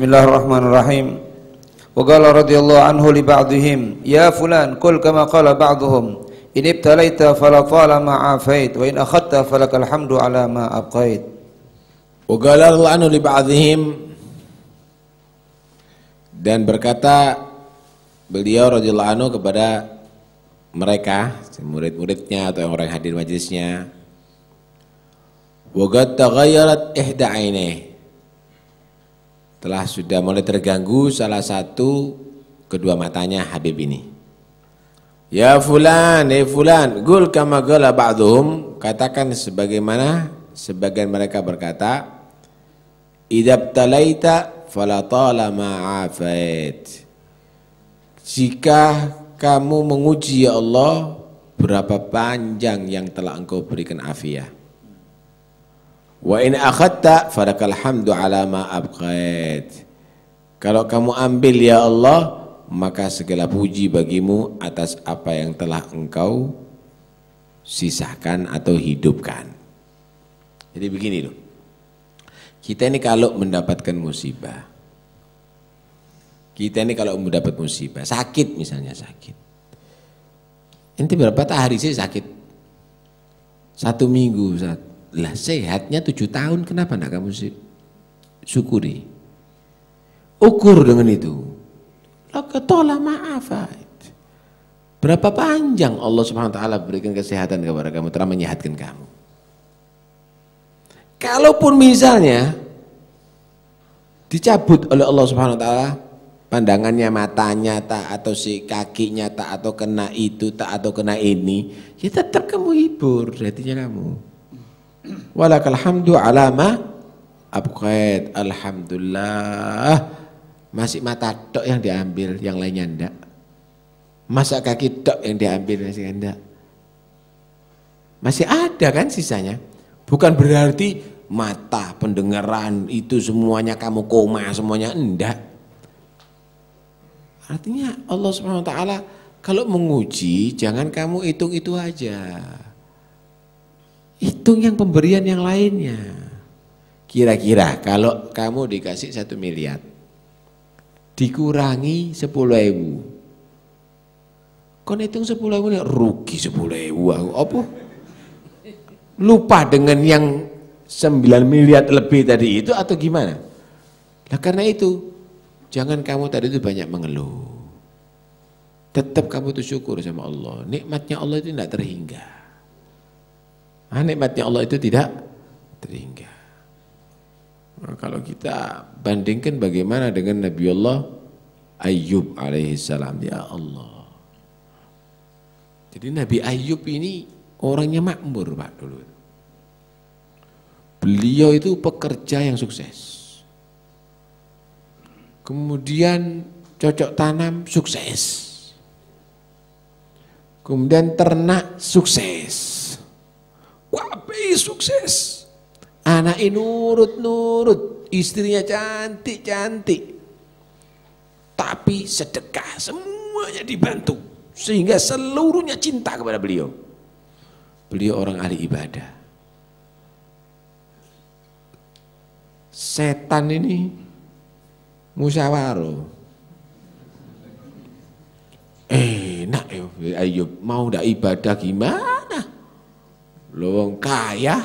Bismillahirrahmanirrahim. Wa qala radhiyallahu anhu li ba'dihim, "Ya fulan, qul kama qala ba'dhum, in ibtalaita fala tala ma afait wa in akhadta falakal hamdu ala ma abqait." Wa qala radhiyallahu anhu li ba'dihim dan berkata beliau radhiyallahu anhu kepada mereka, murid-muridnya atau yang orang hadir majelisnya, "Wa qad taghayyarat ihda telah sudah mulai terganggu salah satu kedua matanya Habib ini. Ya fulan, eh fulan, gul kama gula ba'duhum, katakan sebagaimana sebagian mereka berkata, idab talaita falatala ma'afait. Jika kamu menguji ya Allah, berapa panjang yang telah engkau berikan afiah. Wa in akhadta falakal hamdu ala ma abqait. Kalau kamu ambil ya Allah, maka segala puji bagimu atas apa yang telah engkau sisahkan atau hidupkan. Jadi begini loh. Kita ini kalau mendapatkan musibah, kita ini kalau mendapat musibah, sakit misalnya sakit. Ini berapa hari sih sakit? Satu minggu, satu lah sehatnya tujuh tahun kenapa nak kamu syukuri? Ukur dengan itu. maafat. Berapa panjang Allah Subhanahu wa taala berikan kesehatan kepada kamu telah menyehatkan kamu. Kalaupun misalnya dicabut oleh Allah Subhanahu wa taala pandangannya matanya tak atau si kakinya tak atau kena itu tak atau kena ini ya tetap kamu hibur hatinya kamu Walakal hamdu alama abqait. Alhamdulillah. Masih mata tok yang diambil, yang lainnya ndak. Masa kaki tok yang diambil masih ndak. Masih ada kan sisanya. Bukan berarti mata, pendengaran itu semuanya kamu koma, semuanya ndak. Artinya Allah Subhanahu wa taala kalau menguji jangan kamu hitung itu aja. Hitung yang pemberian yang lainnya. Kira-kira kalau kamu dikasih satu miliar, dikurangi sepuluh ribu Kau hitung sepuluh ewu, rugi sepuluh ribu aku. Apa? Lupa dengan yang sembilan miliar lebih tadi itu atau gimana? Nah karena itu, jangan kamu tadi itu banyak mengeluh. Tetap kamu itu syukur sama Allah. Nikmatnya Allah itu tidak terhingga. Nah, nikmatnya Allah itu tidak terhingga. Nah, kalau kita bandingkan bagaimana dengan Nabi Allah Ayub alaihi salam ya Allah. Jadi Nabi Ayub ini orangnya makmur Pak dulu. Beliau itu pekerja yang sukses. Kemudian cocok tanam sukses. Kemudian ternak sukses Wapi sukses. Anak ini nurut-nurut, istrinya cantik-cantik. Tapi sedekah semuanya dibantu sehingga seluruhnya cinta kepada beliau. Beliau orang ahli ibadah. Setan ini musyawaroh. Enak ya, ayo mau ndak ibadah gimana? Lowong kaya,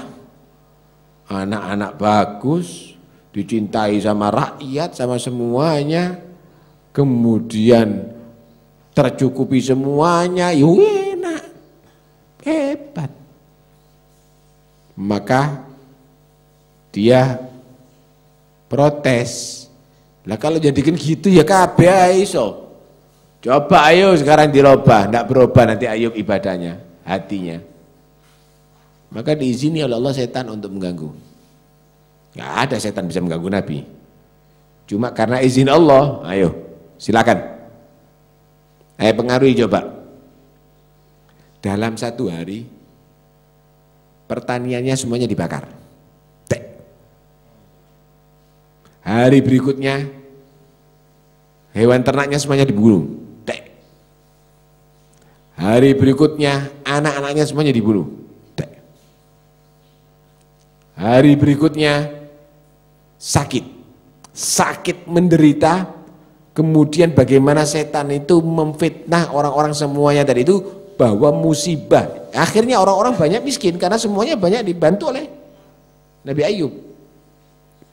anak-anak bagus, dicintai sama rakyat, sama semuanya, kemudian tercukupi semuanya, yuk ya enak, hebat. Maka dia protes. Lah kalau jadikan gitu ya kabeh iso. Coba ayo sekarang dirubah, ndak berubah nanti ayub ibadahnya, hatinya. Maka diizini oleh Allah setan untuk mengganggu. Gak ada setan bisa mengganggu Nabi. Cuma karena izin Allah, ayo silakan. Ayo pengaruhi coba. Dalam satu hari pertaniannya semuanya dibakar. Tek. Hari berikutnya hewan ternaknya semuanya dibunuh. Tek. Hari berikutnya anak-anaknya semuanya dibunuh. Hari berikutnya sakit. Sakit menderita, kemudian bagaimana setan itu memfitnah orang-orang semuanya dari itu bahwa musibah. Akhirnya orang-orang banyak miskin karena semuanya banyak dibantu oleh Nabi Ayub.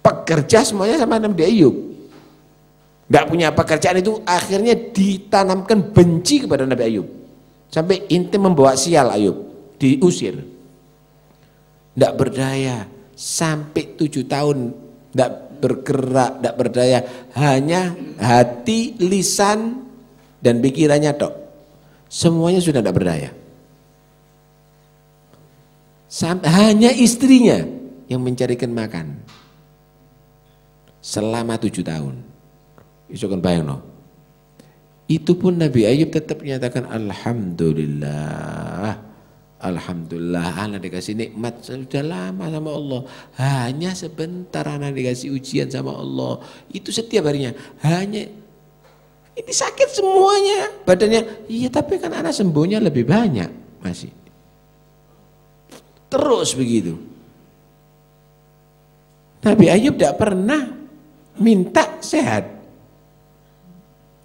Pekerja semuanya sama Nabi Ayub. Tidak punya pekerjaan itu akhirnya ditanamkan benci kepada Nabi Ayub. Sampai inti membawa sial Ayub, diusir. Tidak berdaya, sampai tujuh tahun tidak bergerak, tidak berdaya, hanya hati, lisan, dan pikirannya dok. Semuanya sudah tidak berdaya. Sampai, hanya istrinya yang mencarikan makan selama tujuh tahun. Itu kan bayang no. Itu pun Nabi Ayub tetap menyatakan Alhamdulillah. Alhamdulillah anak dikasih nikmat sudah lama sama Allah hanya sebentar anak dikasih ujian sama Allah itu setiap harinya hanya ini sakit semuanya badannya iya tapi kan anak sembuhnya lebih banyak masih terus begitu Nabi Ayub tidak pernah minta sehat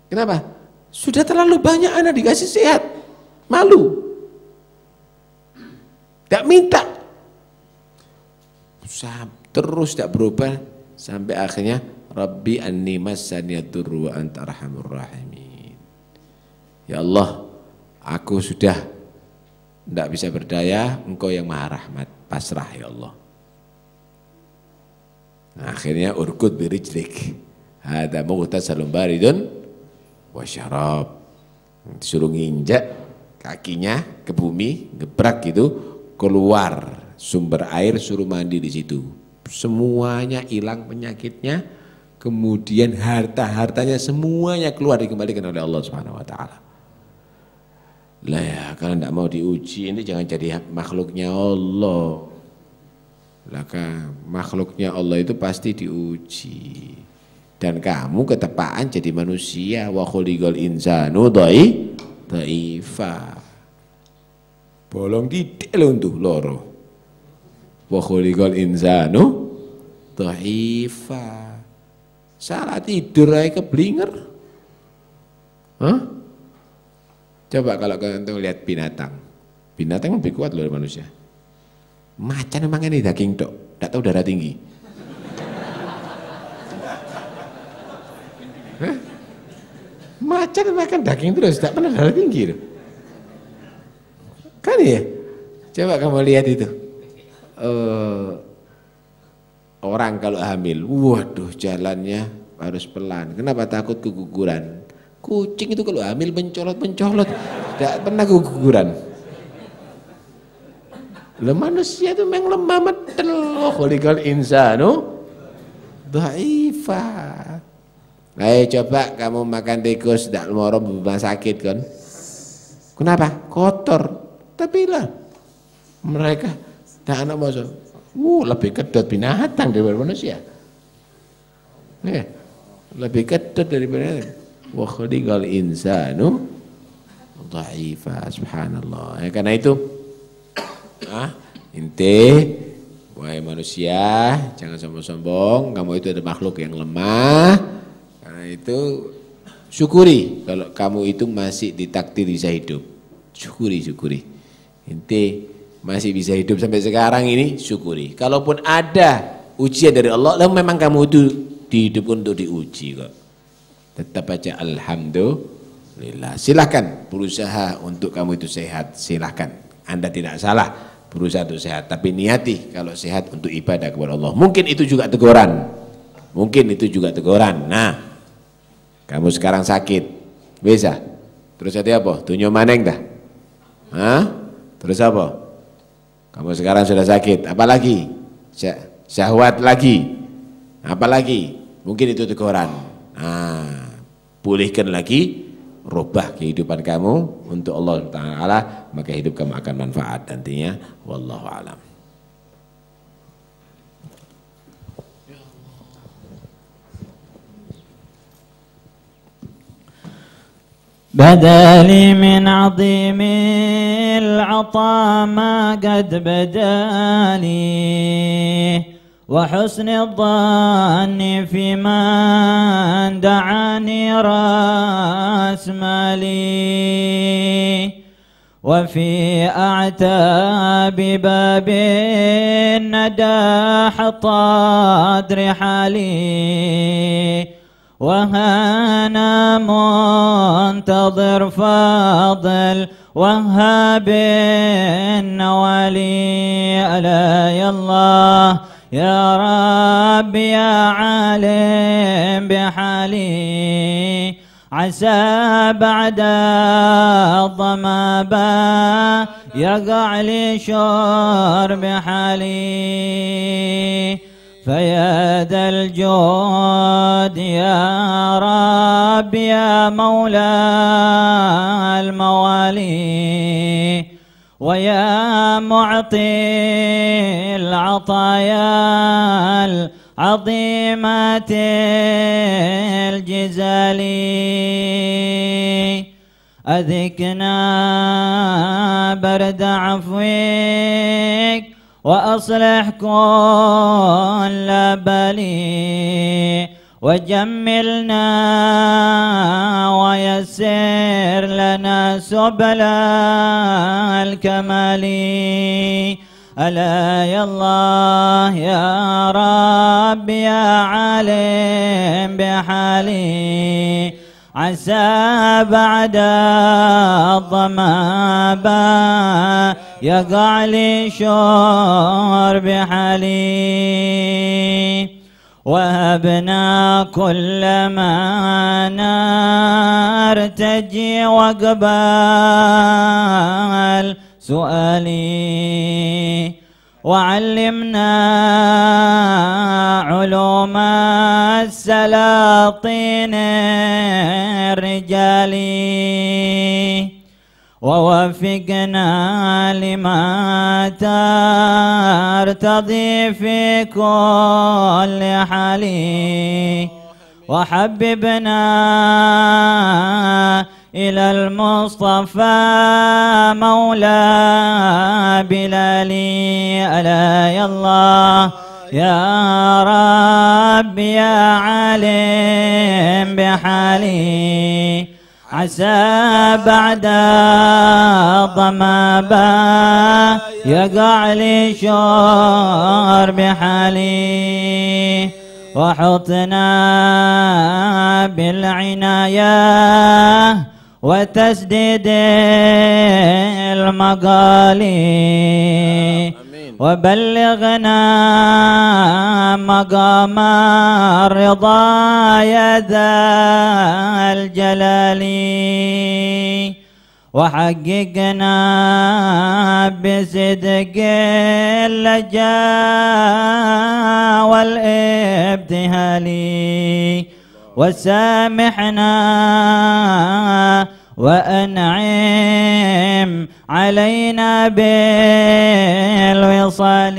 kenapa sudah terlalu banyak anak dikasih sehat malu tidak minta. Terus tidak berubah sampai akhirnya Rabbi anni massaniyadur wa anta arhamur rahimin. Ya Allah, aku sudah tidak bisa berdaya, engkau yang maha rahmat, pasrah ya Allah. akhirnya urkut birijlik. Hada salum baridun wa syarab. suruh nginjak kakinya ke bumi, gebrak gitu, keluar sumber air suruh mandi di situ. Semuanya hilang penyakitnya, kemudian harta-hartanya semuanya keluar dikembalikan oleh Allah Subhanahu wa taala. Lah ya, kalau tidak mau diuji ini jangan jadi makhluknya Allah. Lah makhluknya Allah itu pasti diuji. Dan kamu ketepaan jadi manusia wa khuligol insanu taifah Bolong titik lho untuk loro. Wa insanu tohifa. Salah tidur aja keblinger. Hah? Coba kalau kalian tuh lihat binatang. Binatang lebih kuat loh dari manusia. Macan emang ini daging dok, tidak tahu darah tinggi. Hah? Macan makan daging terus, tidak pernah darah tinggi. Loh. Kan ya? Coba kamu lihat itu. Uh, orang kalau hamil, waduh jalannya harus pelan. Kenapa takut keguguran? Kucing itu kalau hamil mencolot-mencolot, tidak pernah keguguran. Le manusia itu memang lemah metel. insan, insanu dhaifa. Ayo coba kamu makan tikus tidak mau rumah sakit kan. Kenapa? Kotor. Tapi lah mereka dah anak masuk, uh, lebih kedot binatang daripada manusia. Ya, lebih kedot daripada wa khuliqal insanu dha'ifa subhanallah. Ya, karena itu ah, inti wahai manusia jangan sombong-sombong, kamu itu ada makhluk yang lemah. Karena itu syukuri kalau kamu itu masih ditakdir bisa hidup. Syukuri, syukuri. Inti masih bisa hidup sampai sekarang ini syukuri. Kalaupun ada ujian dari Allah, lalu memang kamu itu dihidup untuk diuji kok. Tetap aja alhamdulillah. Silahkan berusaha untuk kamu itu sehat, silahkan. Anda tidak salah berusaha untuk sehat, tapi niati kalau sehat untuk ibadah kepada Allah. Mungkin itu juga teguran. Mungkin itu juga teguran. Nah, kamu sekarang sakit, bisa. Terus hati apa? Tunjuk maneng dah. Hah? Terus apa? Kamu sekarang sudah sakit, apalagi? Syahwat lagi. Apalagi? Mungkin itu teguran. Nah, pulihkan lagi, rubah kehidupan kamu untuk Allah Taala, maka hidup kamu akan manfaat nantinya. Wallahu alam. بدا لي من عظيم العطا ما قد بدا لي وحسن الظن في من دعاني راس مالي وفي أعتاب باب الندى حطت رحالي وهانا منتظر فاضل وهاب ولي ألا يا الله يا رب يا عالم بحالي عسى بعد الظما يقع لي شرب حالي فيا ذا الجود يا رب يا مولى الموالي ويا معطي العطايا العظيمة الجزال أذكنا برد عفوك وأصلح كل بلي وجملنا ويسر لنا سبل الكمال ألا يا الله يا رب يا عالم بحالي عسى بعد الضمابا يقع لي شرب حليب وهبنا كل ما نرتجي وقبل سؤالي وعلمنا علوم السلاطين الرجالي ووفقنا لما ترتضي في كل حال وحببنا إلى المصطفى مولى بلالي ألا يا الله يا رب يا عالم بحالي عسى بعد ضمابا يقع لي شعر بحالي وحطنا بالعنايه وتسديد المقالي وبلغنا مقام الرضا يا ذا الجلال وحققنا بصدق اللجا والابتهال وسامحنا وأنعم علينا بالوصال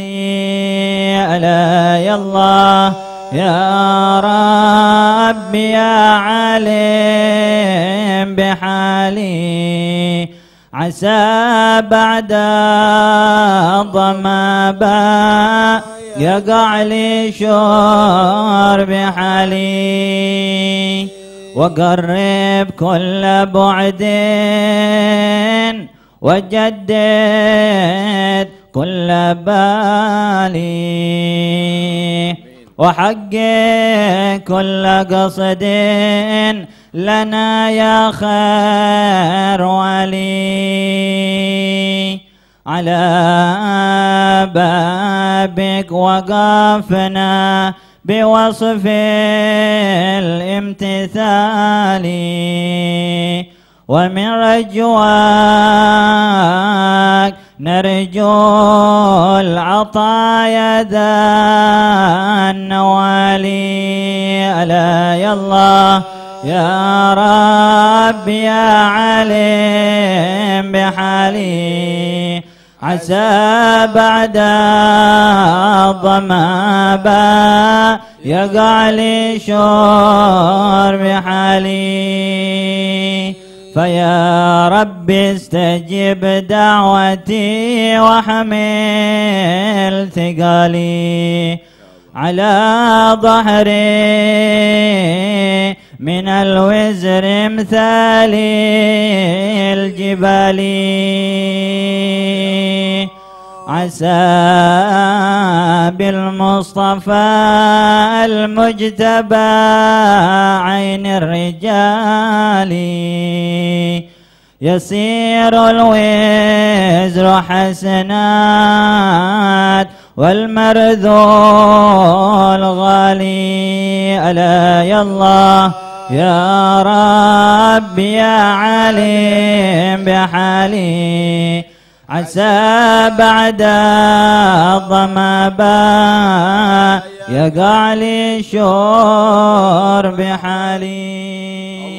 ألا يا الله يا رب يا عليم بحالي عسى بعد ضمبا يقع لي شور بحالي وقرب كل بعدين وجدد كل بالي وحقق كل قصد لنا يا خير ولي على بابك وقفنا بوصف الامتثال ومن رجواك نرجو العطايا ذا النوالي ألا يا الله يا رب يا عليم بحالي عسى بعد الظما يقع لي شور حالي فيا رب استجب دعوتي وحمل ثقالي على ظهري من الوزر مثالي الجبالي عسى بالمصطفى المجتبى عين الرجال يسير الوزر حسنات والمرذول غالي ألا يا الله يا رب يا عليم بحالي عسى بعد الظما با يقع لي شور بحالي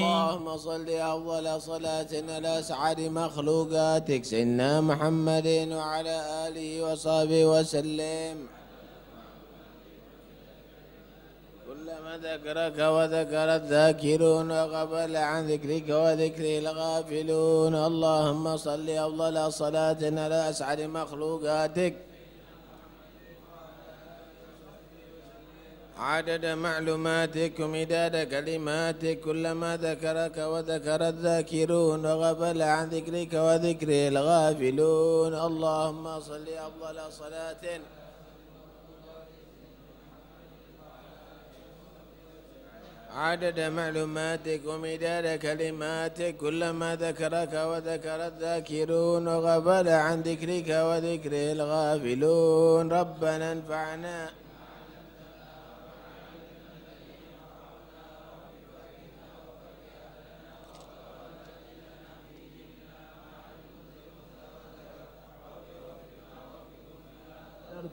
اللهم صل أفضل صلاة على أسعد مخلوقاتك سيدنا محمد وعلى آله وصحبه وسلم ذكرك وذكر الذاكرون وغفل عن ذكرك وذكره الغافلون اللهم صل أفضل صلاة على أسعد مخلوقاتك عدد معلوماتك ومداد كلماتك كلما ذكرك وذكر الذاكرون وغفل عن ذكرك وذكره الغافلون اللهم صل أفضل صلاة عدد معلوماتك ومداد كلماتك كلما ذكرك وذكر الذاكرون وغفل عن ذكرك وذكر الغافلون ربنا انفعنا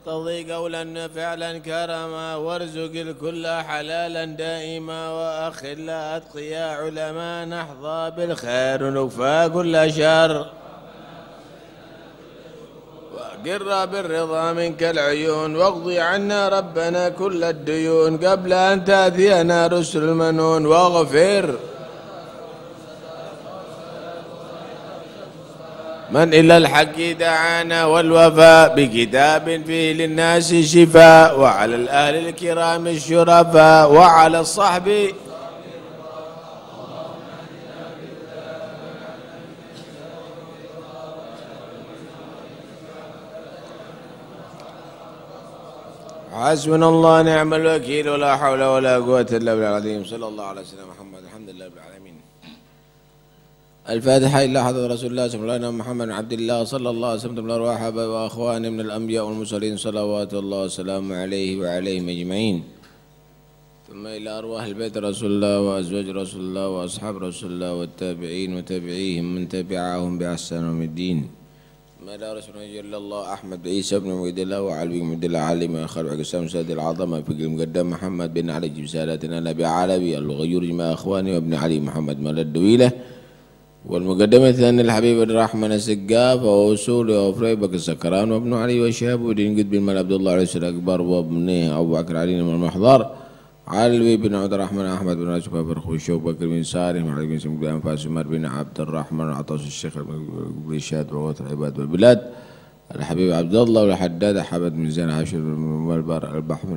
يقتضي قولا فعلا كرما وارزق الكل حلالا دائما واخلا اتقيا علما نحظى بالخير ونكفى كل شر واقر بالرضا منك العيون واقضي عنا ربنا كل الديون قبل ان تاتينا رسل المنون واغفر من إلى الحق دعانا والوفاء بكتاب فيه للناس شفاء وعلى الأهل الكرام الشرفاء وعلى الصحب حسبنا الله نعم الوكيل ولا حول ولا قوة إلا بالله العظيم صلى الله على سيدنا محمد الفاتحة إلى حضرة رسول الله وسلم محمد بن عبد الله صلى الله عليه وسلم الأرواح وأخوان من الأنبياء والمرسلين صلوات الله وسلامه عليه وعليهم أجمعين ثم إلى أرواح البيت رسول الله وأزواج رسول الله وأصحاب رسول الله والتابعين وتابعيهم من تبعهم بأحسن يوم الدين ما لا رسول الله جل الله أحمد عيسى بن مجد الله وعلي بن مجد الله علي من خلف سادة سيد العظمة في المقدم محمد بن علي بسالتنا نبي عربي الغيور جمع أخواني وابن علي محمد مولد دويله والمقدمة الثانية الحبيب الرحمن السقاف وأصول وفري بك السكران وابن علي وشهاب ودين قد بن مال عبد الله عليه الأكبر وابنه أبو بكر علي من المحضر علوي بن عبد الرحمن أحمد بن راشد بن خوشو بكر بن سالم علي بن سمك بن فاس عمر بن عبد الرحمن عطاس الشيخ بن شاد وغوث العباد والبلاد الحبيب عبد الله والحداد أحمد بن زين عاشر بن البار البحر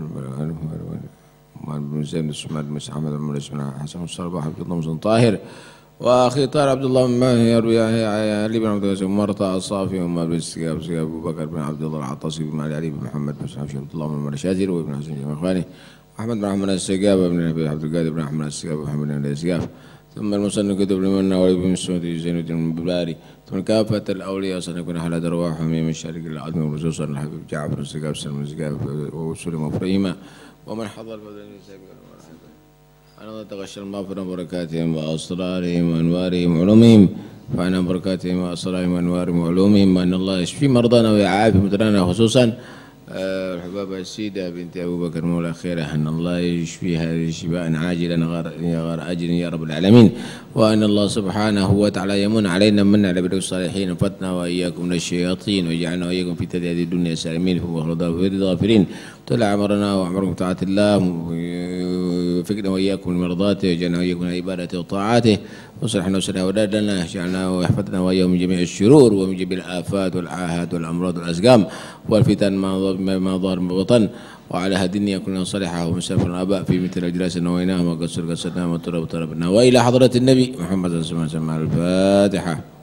بن زين سمر بن سعد بن حسن الصربح بن طاهر واخي طار عبد الله بن ماهر يروي علي بن عبد الوهاب مرتا الصافي وما بالاستجاب ابو بكر بن عبد الله العطاسي بن علي, بن محمد بن حبشي عبد الله بن روي بن حسن بن اخواني احمد بن احمد السقاف بن ابي عبد القادر بن احمد السقاف محمد بن السقاف ثم المصنف كتب لمن ولي بن سعود زين الدين المباري ثم كافة الأولياء سنكون على أرواحهم من شريك العظيم وخصوصا الحبيب جعفر السقاف سلم السقاف وسلم وفريما ومن حضر بدل النساء أنا أتغشى المغفرة بركاتهم وأسرارهم وأنوارهم وعلومهم فأنا بركاتهم وأسرارهم وأنوارهم وعلومهم وأن الله يشفي مرضانا ويعافي مدرانا خصوصا آه، الحبابة السيدة بنت أبو بكر مولى خيره أن الله يشفيها شفاء عاجلا غير أجل يا رب العالمين وأن الله سبحانه وتعالى يمن علينا من على بدر الصالحين فتنا وإياكم من الشياطين وجعلنا وإياكم في تدعي الدنيا سالمين فهو الغافرين طلع أمرنا وأمركم طاعة الله وفقنا وإياكم لمرضاته واجعلنا وإياكم على عبادته وطاعاته وصلحنا لنا وأولادنا واجعلنا واحفظنا وإياهم من جميع الشرور ومن جميع الآفات والعاهات والأمراض والأسقام والفتن ما ظهر من وطن وعلى هذه الدنيا كلنا صالحة ومسافر الآباء في مثل أجلاس نويناهم وقصر قصرناهم وطلب طلبنا وإلى حضرة النبي محمد صلى الله عليه وسلم الفاتحة